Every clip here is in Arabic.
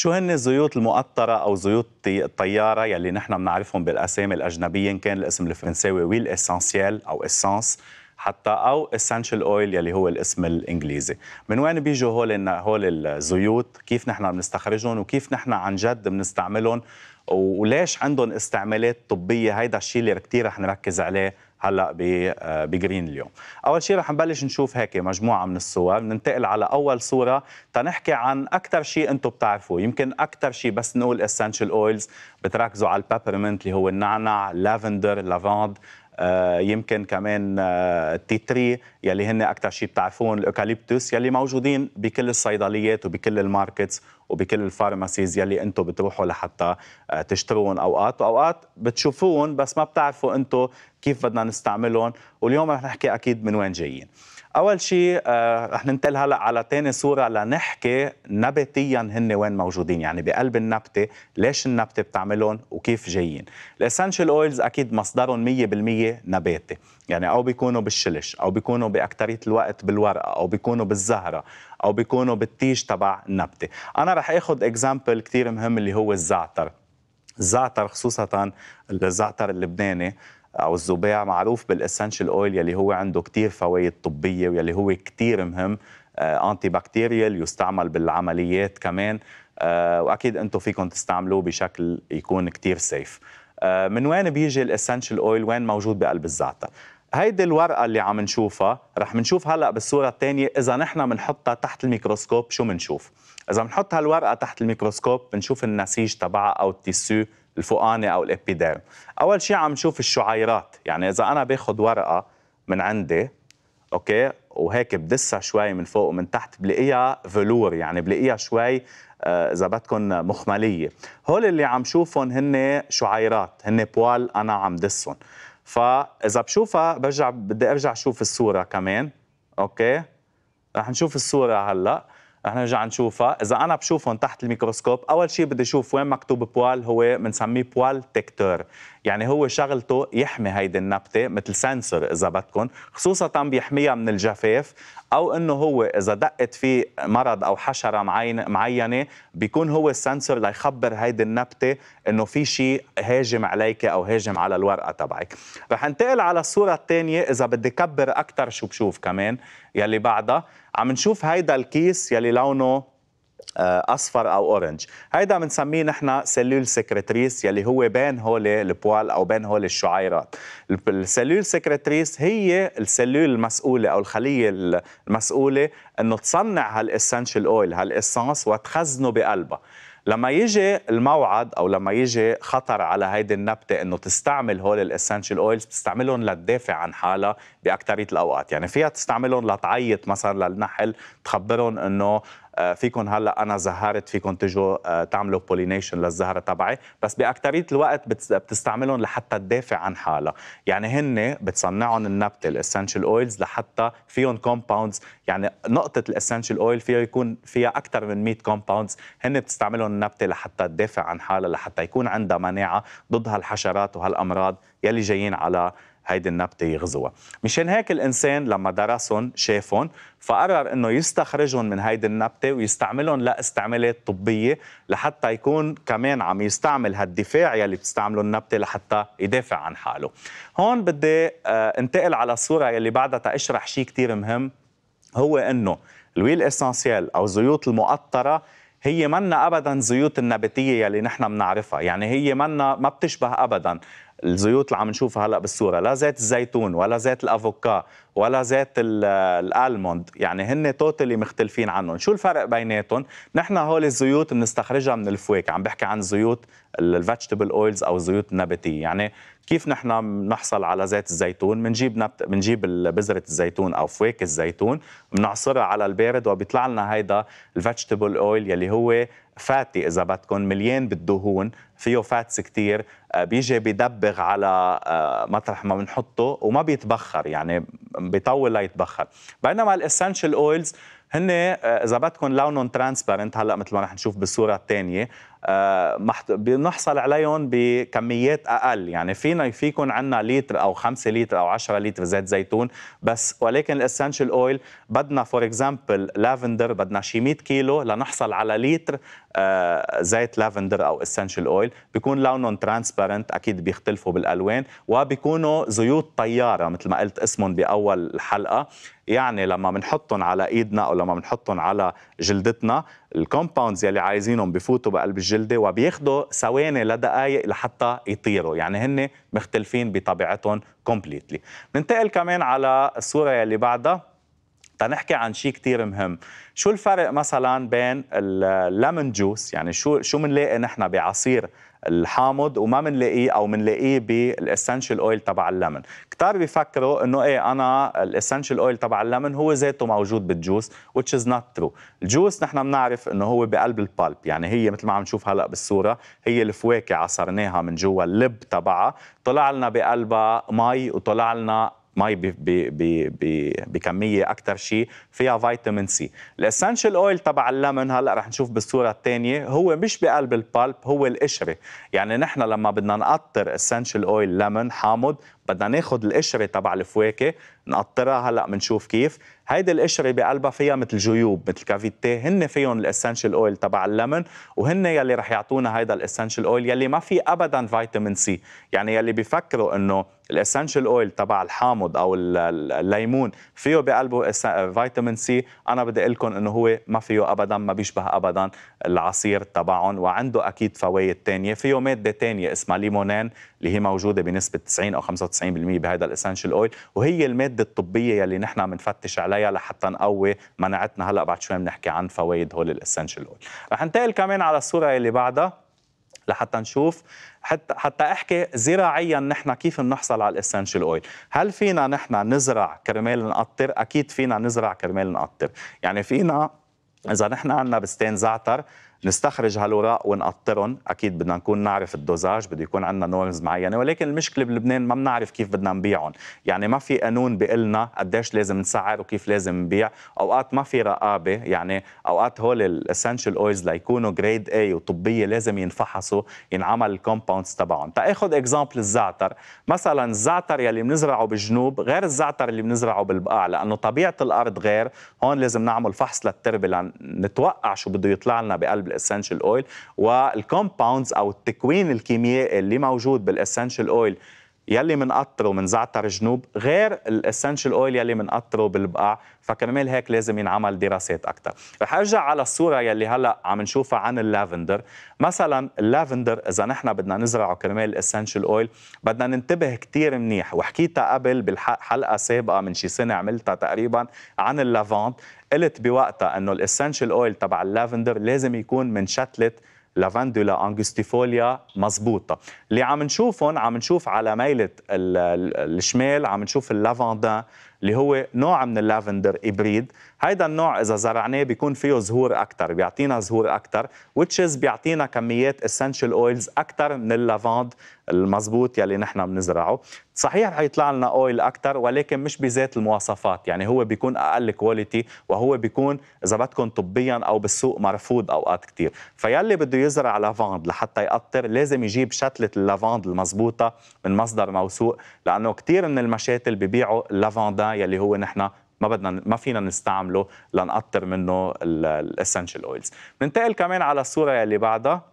شو هن الزيوت المقطره او زيوت الطياره يلي نحن بنعرفهم بالاسامي الاجنبيه ان كان الاسم الفرنساوي ويل اسانسيال او اسانس حتى او إسانشال اويل يلي هو الاسم الانجليزي من وين بيجوا هول هول الزيوت كيف نحن بنستخرجهم وكيف نحن عن جد بنستعملهم وليش عندهم استعمالات طبيه هيدا الشيء اللي كثير رح نركز عليه هلا بجرين آه، اليوم اول شيء رح نبلش نشوف هيك مجموعه من الصور ننتقل على اول صوره تنحكي عن اكثر شيء انتم بتعرفوه يمكن اكثر شيء بس نقول اسينشال اويلز بتركزوا على البابرمنت اللي هو النعنع لافندر لافاند آه، يمكن كمان التيتري آه، يلي هن اكثر شيء بتعرفون الاوكاليبتوس يلي موجودين بكل الصيدليات وبكل الماركتس وبكل الفارماسيز يلي انتم بتروحوا لحتى آه، تشتروهم اوقات واوقات بتشوفوهم بس ما بتعرفوا انتم كيف بدنا نستعملهم واليوم رح نحكي اكيد من وين جايين اول شيء آه، رح ننتقل هلا على ثاني صوره لنحكي نباتيا هن وين موجودين يعني بقلب النبته ليش النبته بتعملهم وكيف جايين الاسنشال اويلز اكيد مصدرهم 100% نباتي يعني او بيكونوا بالشلش او بيكونوا باكثريه الوقت بالورقه او بيكونوا بالزهره او بيكونوا بالتيج تبع النبته انا رح اخذ اكزامبل كثير مهم اللي هو الزعتر الزعتر خصوصا الزعتر اللبناني او الزباع معروف بالاسنشال اويل يلي هو عنده كثير فوائد طبيه ويلي هو كثير مهم انتي آه، بكتيريال يستعمل بالعمليات كمان آه، واكيد انتم فيكم تستعملوه بشكل يكون كثير سيف آه، من وين بيجي الاسنشال اويل وين موجود بقلب الزعتر هيدي الورقه اللي عم نشوفها رح منشوف هلا بالصوره الثانيه اذا نحن بنحطها تحت الميكروسكوب شو بنشوف اذا بنحط هالورقه تحت الميكروسكوب بنشوف النسيج تبعها او التيسو الفوقاني او الابيديرم اول شيء عم نشوف الشعيرات يعني اذا انا باخذ ورقه من عندي اوكي وهيك بدسها شوي من فوق ومن تحت بلاقيها فلور يعني بلاقيها شوي آه، اذا بدكم مخمليه هول اللي عم شوفهم هن شعيرات هن بوال انا عم دسهم فاذا بشوفها برجع بدي ارجع اشوف الصوره كمان اوكي رح نشوف الصوره هلا رح نرجع نشوفها اذا انا بشوفهم تحت الميكروسكوب اول شيء بدي اشوف وين مكتوب بوال هو بنسميه بوال تكتور يعني هو شغلته يحمي هيدي النبته مثل سنسور اذا بدكم خصوصا بيحميها من الجفاف او انه هو اذا دقت فيه مرض او حشره معين معينه بيكون هو السنسور ليخبر هيدي النبته انه في شيء هاجم عليك او هاجم على الورقه تبعك رح انتقل على الصوره الثانيه اذا بدي كبر اكثر شو بشوف كمان يلي بعدها عم نشوف هيدا الكيس يلي لونه آه، اصفر او اورنج هيدا بنسميه نحن سلول سكرتريس يلي هو بين هول البوال او بين هول الشعيرات السلول سكرتريس هي السلول المسؤوله او الخليه المسؤوله انه تصنع هالاسنشال اويل هالاسانس وتخزنه بقلبها لما يجي الموعد او لما يجي خطر على هيدي النبته انه تستعمل هول الاسنشال اويلز بتستعملهم لتدافع عن حالها باكثريه الاوقات يعني فيها تستعملهم لتعيط مثلا للنحل تخبرهم انه آه، فيكم هلا انا زهرت فيكم تجوا آه، تعملوا بولينيشن للزهره تبعي بس باكثريه الوقت بتستعملهم لحتى تدافع عن حالها يعني هن بتصنعهم النبته الاسنشال اويلز لحتى فيهم كومباوندز يعني نقطه الاسنشال اويل فيها يكون فيها اكثر من 100 كومباوندز هن بتستعملهم النبته لحتى تدافع عن حالها لحتى يكون عندها مناعه ضد هالحشرات وهالامراض يلي جايين على هيدي النبتة يغزوها مشان هيك الإنسان لما درسهم شافهم فقرر انه يستخرجهم من هيدي النبته ويستعملهم لاستعمالات طبيه لحتى يكون كمان عم يستعمل هالدفاع يلي بتستعمله النبته لحتى يدافع عن حاله. هون بدي آه، انتقل على الصوره يلي بعدها تشرح شيء كثير مهم هو انه الويل اسانسيال او زيوت المقطره هي منا ابدا زيوت النباتيه يلي نحن بنعرفها، يعني هي منا ما بتشبه ابدا الزيوت اللي عم نشوفها هلا بالصوره لا زيت الزيتون ولا زيت الافوكا ولا زيت الالموند يعني هن توتالي مختلفين عنهم شو الفرق بيناتهم نحن هول الزيوت بنستخرجها من الفواكه عم بحكي عن زيوت الفيجيتابل اويلز او الزيوت النباتيه يعني كيف نحن بنحصل على زيت الزيتون بنجيب نبت... بنجيب بذره الزيتون او فويك الزيتون بنعصرها على البارد وبيطلع لنا هيدا الفيجيتابل اويل يلي هو فاتي اذا بدكم مليان بالدهون فيه فاتس كتير آه، بيجي بيدبغ على آه، مطرح ما بنحطه وما بيتبخر يعني بيطول ليتبخر بينما الاسنشال اويلز هن اذا بدكم لونهم ترانسبرنت هلا مثل ما رح نشوف بالصوره الثانيه آه، بنحصل عليهم بكميات اقل يعني فينا فيكون عندنا لتر او 5 لتر او 10 لتر زيت زيتون بس ولكن الاسنشال اويل بدنا فور اكزامبل لافندر بدنا شي 100 كيلو لنحصل على لتر آه، زيت لافندر او اسنشال اويل بيكون لونهم ترانسبرنت اكيد بيختلفوا بالالوان وبيكونوا زيوت طياره مثل ما قلت اسمهم باول الحلقه يعني لما بنحطهم على ايدنا او لما بنحطهم على جلدتنا الكومباوندز يلي عايزينهم بفوتوا بقلب الجلده وبياخذوا ثواني لدقائق لحتى يطيروا يعني هن مختلفين بطبيعتهم كومبليتلي ننتقل كمان على الصوره يلي بعدها تنحكي عن شيء كتير مهم شو الفرق مثلا بين الليمون جوس يعني شو شو بنلاقي نحن بعصير الحامض وما بنلاقيه او بنلاقيه بالاسنشال اويل تبع الليمون كتار بيفكروا انه ايه انا الاسنشال اويل تبع الليمون هو ذاته موجود بالجوس which is not true الجوس نحن بنعرف انه هو بقلب البالب يعني هي مثل ما عم نشوف هلا بالصوره هي الفواكه عصرناها من جوا اللب تبعها طلع لنا بقلبها مي وطلع لنا مي بكميه اكثر شيء فيها فيتامين سي الاسنشال اويل تبع اللمن هلا رح نشوف بالصوره الثانيه هو مش بقلب البالب هو القشره يعني نحن لما بدنا نقطر اسنشال اويل لمن حامض بدنا ناخذ القشره تبع الفواكه نقطرها هلا بنشوف كيف هيدي القشره بقلبها فيها مثل جيوب مثل كافيتي هن فيهم الاسنشال اويل تبع الليمون وهن يلي رح يعطونا هيدا الاسنشال اويل يلي ما في ابدا فيتامين سي يعني يلي بيفكروا انه الاسنشال اويل تبع الحامض او الليمون فيه بقلبه فيتامين سي انا بدي اقول لكم انه هو ما فيه ابدا ما بيشبه ابدا العصير تبعهم وعنده اكيد فوائد ثانيه فيه ماده ثانيه اسمها ليمونان اللي هي موجوده بنسبه 90 او 95% بهذا الاسنشال اويل وهي الماده الطبيه يلي نحن بنفتش عليها لحتى نقوي مناعتنا هلا بعد شوي بنحكي عن فوائد هول الاسنشال اويل رح انتقل كمان على الصوره اللي بعدها لحتى نشوف حتى حتى احكي زراعيا نحن كيف بنحصل على الاسنشال اويل هل فينا نحن نزرع كرمال نقطر اكيد فينا نزرع كرمال نقطر يعني فينا اذا نحن عندنا بستان زعتر نستخرج هالوراق ونقطرهم اكيد بدنا نكون نعرف الدوزاج بده يكون عندنا نورمز معينه ولكن المشكله بلبنان ما بنعرف كيف بدنا نبيعهم يعني ما في قانون بيقلنا قديش لازم نسعر وكيف لازم نبيع اوقات ما في رقابه يعني اوقات هول الاسنشال اويلز ليكونوا جريد اي وطبيه لازم ينفحصوا ينعمل الكومباوندز تبعهم تاخذ اكزامبل الزعتر مثلا الزعتر يلي بنزرعه بالجنوب غير الزعتر اللي بنزرعه بالبقاع لانه طبيعه الارض غير هون لازم نعمل فحص للتربه لنتوقع شو بده يطلع لنا بقلب بالاسنشال اويل والكومباوندز او التكوين الكيميائي اللي موجود بالاسنشال اويل يلي منقطره من زعتر جنوب غير الاسنشال اويل يلي منقطره بالبقع فكرمال هيك لازم ينعمل دراسات اكثر رح ارجع على الصوره يلي هلا عم نشوفها عن اللافندر مثلا اللافندر اذا نحن بدنا نزرعه كرمال الاسنشال اويل بدنا ننتبه كثير منيح وحكيتها قبل بالحلقه سابقه من شي سنه عملتها تقريبا عن اللافند قلت بوقتها انه الاسنشال اويل تبع اللافندر لازم يكون من شتله لافندولا انجستيفوليا مزبوطة اللي عم نشوفهم عم نشوف على ميلة الشمال عم نشوف اللافندان اللي هو نوع من اللافندر إبريد هيدا النوع إذا زرعناه بيكون فيه زهور أكثر بيعطينا زهور أكثر وتشز بيعطينا كميات اسنشال أويلز أكثر من اللافند المزبوط يلي نحن بنزرعه صحيح حيطلع لنا اويل اكثر ولكن مش بذات المواصفات يعني هو بيكون اقل كواليتي وهو بيكون اذا بدكم طبيا او بالسوق مرفوض اوقات كثير فيلي بده يزرع لافاند لحتى يقطر لازم يجيب شتله اللافاند المزبوطه من مصدر موثوق لانه كثير من المشاتل ببيعوا اللافاندا يلي هو نحن ما بدنا ما فينا نستعمله لنقطر منه الاسنشال اويلز بننتقل كمان على الصوره يلي بعدها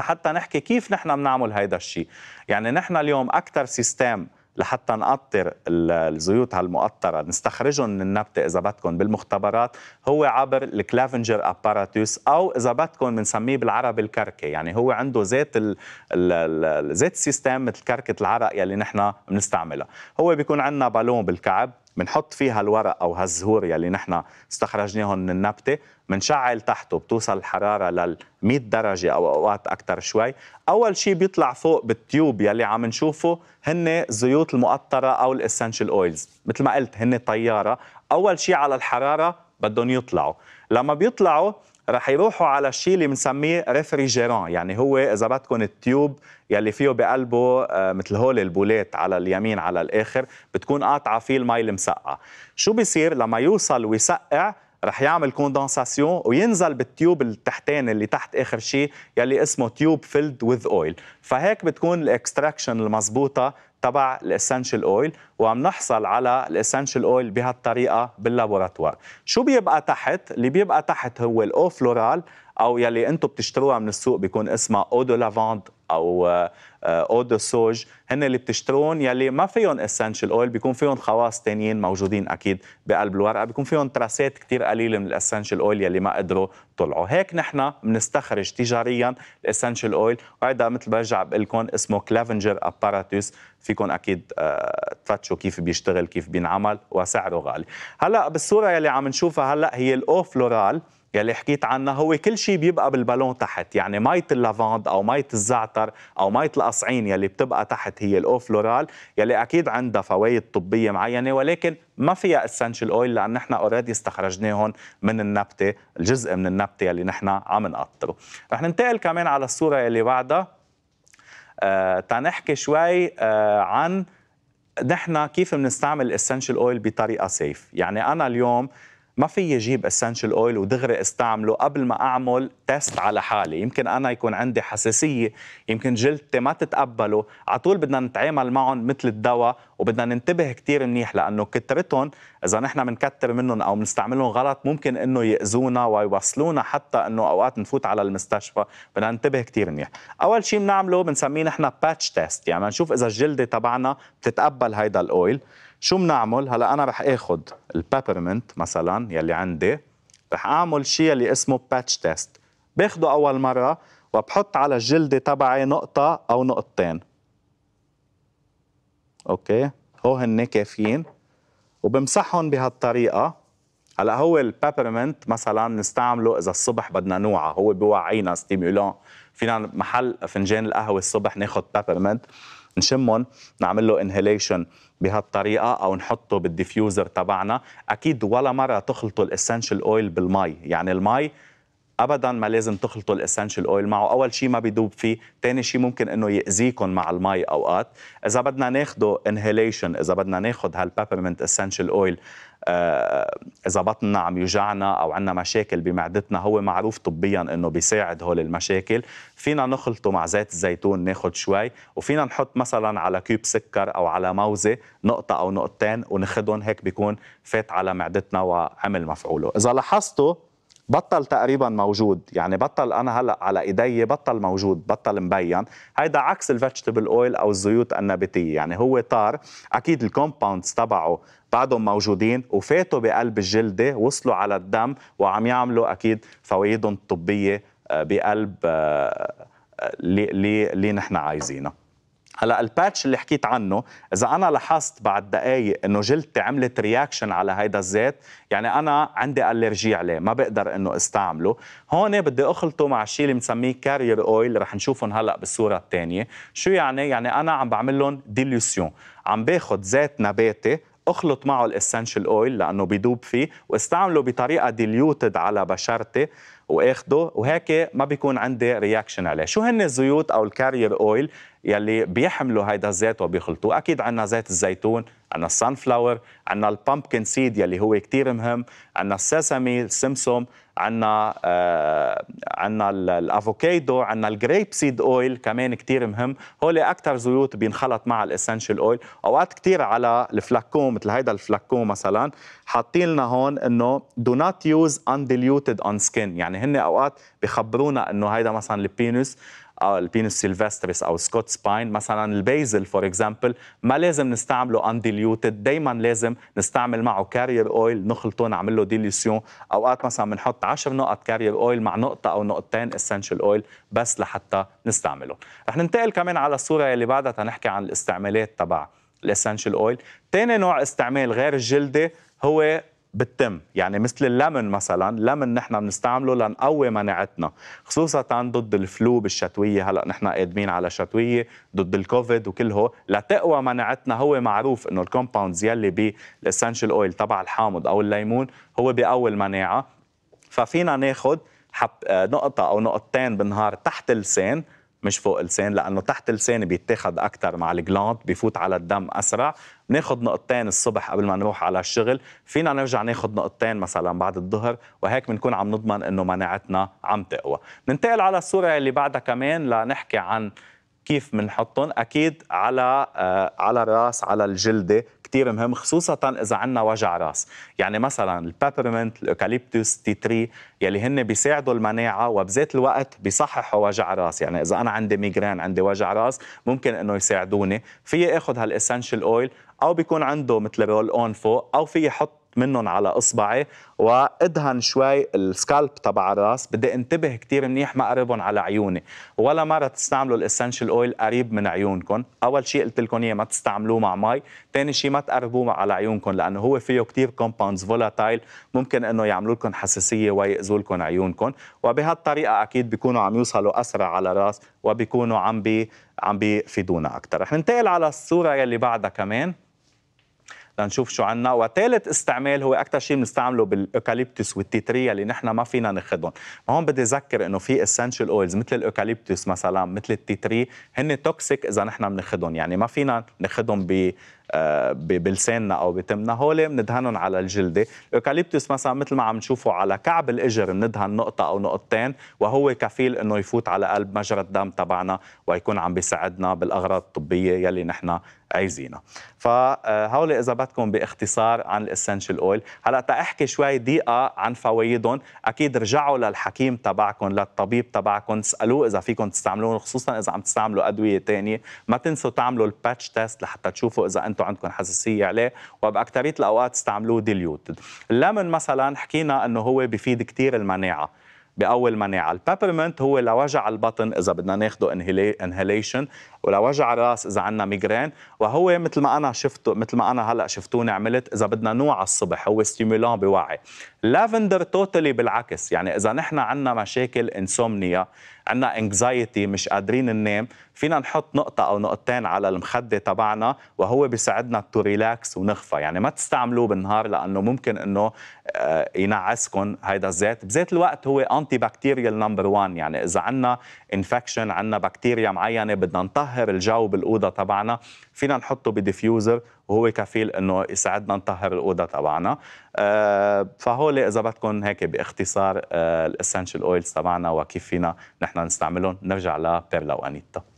حتى نحكي كيف نحن بنعمل هيدا الشيء يعني نحن اليوم أكثر سيستم لحتى نقطر الزيوت هالمقطرة نستخرجهم من النبتة إذا بدكم بالمختبرات هو عبر الكلافنجر أباراتوس أو إذا بدكم بنسميه بالعربي الكركة يعني هو عنده زيت الـ ال زيت سيستم مثل كركة العرق يلي نحن بنستعملها هو بيكون عندنا بالون بالكعب بنحط فيها الورق او هالزهور يلي نحن استخرجناهم من النبته بنشعل تحته بتوصل الحراره لل 100 درجه او اوقات اكثر شوي اول شيء بيطلع فوق بالتيوب يلي عم نشوفه هن الزيوت المقطره او الاسنشال اويلز مثل ما قلت هن طياره اول شيء على الحراره بدهم يطلعوا لما بيطلعوا رح يروحوا على الشيء اللي بنسميه ريفريجيران يعني هو اذا بدكم التيوب يلي فيه بقلبه آه، مثل هول البولات على اليمين على الاخر بتكون قاطعه فيه المي المسقعه شو بيصير لما يوصل ويسقع رح يعمل كوندنساسيون وينزل بالتيوب التحتين اللي تحت اخر شيء يلي اسمه تيوب فيلد وذ اويل فهيك بتكون الاكستراكشن المضبوطه تبع الاسنشال اويل وعم نحصل على الاسنشال اويل بهالطريقه باللابوراتوار شو بيبقى تحت اللي بيبقى تحت هو الاو فلورال او يلي انتم بتشتروها من السوق بيكون اسمها اودو لافاند او اودو آه، سوج هن اللي بتشترون يلي ما فيهم اسنشال اويل بيكون فيهم خواص تانيين موجودين اكيد بقلب الورقه بيكون فيهم تراسات كثير قليله من الاسنشال اويل يلي ما قدروا طلعوا هيك نحن بنستخرج تجاريا الاسنشال اويل وهذا مثل برجع بقول لكم اسمه كلافنجر اباراتوس فيكم اكيد آه، تفتشوا كيف بيشتغل كيف بينعمل وسعره غالي هلا بالصوره يلي عم نشوفها هلا هي الاوفلورال يلي حكيت عنها هو كل شيء بيبقى بالبالون تحت يعني مية اللافاند أو مية الزعتر أو مية القصعين يلي بتبقى تحت هي الأو فلورال يلي أكيد عندها فوائد طبية معينة ولكن ما فيها اسنشال اويل لان نحن اوريدي استخرجناهم من النبته الجزء من النبته اللي نحن عم نقطره رح ننتقل كمان على الصوره اللي بعدها آه تنحكي شوي آه عن نحن كيف بنستعمل الاسنشال اويل بطريقه سيف يعني انا اليوم آه ما في اجيب اسنشال اويل ودغري استعمله قبل ما اعمل تيست على حالي يمكن انا يكون عندي حساسيه يمكن جلدتي ما تتقبله على طول بدنا نتعامل معهم مثل الدواء وبدنا ننتبه كثير منيح لانه كترتهم اذا نحن بنكتر منهم او بنستعملهم غلط ممكن انه ياذونا ويوصلونا حتى انه اوقات نفوت على المستشفى بدنا ننتبه كثير منيح اول شيء بنعمله بنسميه نحن باتش تيست يعني نشوف اذا الجلده تبعنا بتتقبل هيدا الاويل شو بنعمل هلا انا رح اخذ البابرمنت مثلا يلي عندي رح اعمل شيء اللي اسمه باتش تيست باخده اول مره وبحط على الجلدة تبعي نقطة أو نقطتين أوكي هو هن كافيين وبمسحهم بهالطريقة هلا هو البابرمنت مثلا نستعمله إذا الصبح بدنا نوعى هو بيوعينا ستيمولون فينا محل فنجان القهوة الصبح ناخذ بابرمنت نشمهم نعمل له انهيليشن بهالطريقه او نحطه بالديفيوزر تبعنا اكيد ولا مره تخلطوا الاسنشال اويل بالماء يعني الماء ابدا ما لازم تخلطوا الاسنشال اويل معه اول شيء ما بيدوب فيه ثاني شيء ممكن انه ياذيكم مع المي اوقات اذا بدنا ناخده انهيليشن اذا بدنا ناخذ هالبيبرمنت اسنشال اويل اذا بطننا عم يوجعنا او عندنا مشاكل بمعدتنا هو معروف طبيا انه بيساعد هول المشاكل فينا نخلطه مع زيت الزيتون ناخذ شوي وفينا نحط مثلا على كيوب سكر او على موزه نقطه او نقطتين وناخذهم هيك بيكون فات على معدتنا وعمل مفعوله اذا لاحظتوا بطل تقريبا موجود يعني بطل انا هلا على ايدي بطل موجود بطل مبين هيدا عكس الفيجيتابل اويل او الزيوت النباتيه يعني هو طار اكيد الكومباوندز تبعه بعدهم موجودين وفاتوا بقلب الجلده وصلوا على الدم وعم يعملوا اكيد فوائدهم الطبيه آه، بقلب آه، آه، اللي, نحن عايزينه هلا الباتش اللي حكيت عنه اذا انا لاحظت بعد دقائق انه جلدتي عملت رياكشن على هيدا الزيت يعني انا عندي الرجي عليه ما بقدر انه استعمله هون بدي اخلطه مع الشيء اللي بنسميه كارير اويل رح نشوفهم هلا بالصوره الثانيه شو يعني يعني انا عم بعمل لهم ديليوسيون عم باخذ زيت نباتي اخلط معه الاسنشال اويل لانه بيدوب فيه واستعمله بطريقه ديليوتد على بشرتي واخده وهيك ما بيكون عندي رياكشن عليه شو هن الزيوت او الكارير اويل يلي بيحملوا هيدا الزيت وبيخلطوه اكيد عندنا زيت الزيتون عندنا السان فلاور عندنا البامبكن سيد يلي هو كتير مهم عندنا السيسمي السمسم عندنا آه عندنا الافوكادو عندنا الجريب سيد اويل كمان كتير مهم هول اكثر زيوت بينخلط مع الاسنشال اويل اوقات كتير على الفلاكون مثل هيدا الفلاكون مثلا حاطين لنا هون انه دو نوت يوز انديليوتد اون سكين يعني يعني هن اوقات بخبرونا انه هيدا مثلا البينوس او البينوس سيلفستريس او سكوت سباين مثلا البيزل فور اكزامبل ما لازم نستعمله انديليوتد دائما لازم نستعمل معه كارير اويل نخلطه نعمل له ديليسيون اوقات مثلا بنحط 10 نقط كارير اويل مع نقطه او نقطتين اسينشال اويل بس لحتى نستعمله رح ننتقل كمان على الصوره اللي بعدها تنحكي عن الاستعمالات تبع الاسينشال اويل ثاني نوع استعمال غير الجلدي هو بتتم يعني مثل اللمن مثلا لمن نحن بنستعمله لنقوي مناعتنا خصوصا ضد الفلو بالشتويه هلا نحن قادمين على شتويه ضد الكوفيد وكل هو لتقوى مناعتنا هو معروف انه الكومباوندز يلي بالاسنشال اويل تبع الحامض او الليمون هو بيقوي المناعه ففينا ناخذ حب نقطه او نقطتين بالنهار تحت اللسان مش فوق لسان لانه تحت اللسان بيتاخد اكثر مع الجلاند بفوت على الدم اسرع بناخذ نقطتين الصبح قبل ما نروح على الشغل فينا نرجع ناخذ نقطتين مثلا بعد الظهر وهيك بنكون عم نضمن انه مناعتنا عم تقوى ننتقل على الصوره اللي بعدها كمان لنحكي عن كيف بنحطهم اكيد على آه على الراس على الجلده كثير مهم خصوصا اذا عندنا وجع راس يعني مثلا البابرمنت الاوكاليبتوس تي 3 يلي هن بيساعدوا المناعه وبذات الوقت بيصححوا وجع راس يعني اذا انا عندي ميجران عندي وجع راس ممكن انه يساعدوني في اخذ هالاسنشال اويل او بيكون عنده مثل رول اون فوق او في يحط منهم على اصبعي وادهن شوي السكالب تبع الراس بدي انتبه كثير منيح ما اقربهم على عيوني ولا مره تستعملوا الاسنشال اويل قريب من عيونكم اول شيء قلت لكم اياه ما تستعملوه مع مي ثاني شيء ما تقربوه على عيونكم لانه هو فيه كثير كومباوندز فولاتايل ممكن انه يعملوا لكم حساسيه ويأذوا لكم عيونكم وبهالطريقه اكيد بيكونوا عم يوصلوا اسرع على الراس وبيكونوا عم بي عم بيفيدونا اكثر رح ننتقل على الصوره يلي بعدها كمان لنشوف شو عنا وثالث استعمال هو اكثر شيء بنستعمله بالاوكاليبتوس والتيتريا اللي نحن ما فينا ناخذهم هون بدي اذكر انه في اسينشال اويلز مثل الاوكاليبتوس مثلا مثل التيتري هن توكسيك اذا نحن بناخذهم يعني ما فينا ناخذهم بلساننا او بتمنا هول بندهنهم على الجلده الاوكاليبتوس مثلا مثل ما عم نشوفه على كعب الاجر بندهن نقطه او نقطتين وهو كفيل انه يفوت على قلب مجرى الدم تبعنا ويكون عم بيساعدنا بالاغراض الطبيه يلي نحن عايزينها فهول آه، اذا بدكم باختصار عن الاسنشال اويل هلا تاحكي شوي دقيقه عن فوائدهم اكيد رجعوا للحكيم تبعكم للطبيب تبعكم اسالوه اذا فيكم تستعملون خصوصا اذا عم تستعملوا ادويه ثانيه ما تنسوا تعملوا الباتش تيست لحتى تشوفوا اذا انتم انتم عندكم حساسيه عليه وباكثريه الاوقات استعملوه ديليوت الليمون مثلا حكينا انه هو بفيد كثير المناعه بأول مناعة البابرمنت هو لوجع البطن إذا بدنا ناخده انهيليشن ولا وجع راس اذا عندنا ميجرين وهو مثل ما انا شفته مثل ما انا هلا شفتوني عملت اذا بدنا نوع الصبح هو ستيمولان بوعي لافندر توتالي بالعكس يعني اذا نحن عندنا مشاكل انسومنيا عندنا انكزايتي مش قادرين ننام فينا نحط نقطة أو نقطتين على المخدة تبعنا وهو بيساعدنا تو ريلاكس ونخفى يعني ما تستعملوه بالنهار لأنه ممكن أنه آه، ينعسكم هيدا الزيت بذات الوقت هو أنتي بكتيريال نمبر 1 يعني إذا عندنا انفكشن عندنا بكتيريا معينة بدنا نطهر نطهر الجو بالاوضه تبعنا فينا نحطه بديفيوزر وهو كفيل انه يساعدنا نطهر الاوضه تبعنا آه، فهول اذا بدكم هيك باختصار آه، الاسنشال اويلز تبعنا وكيف فينا نحن نستعملهم نرجع لبيرلا وانيتا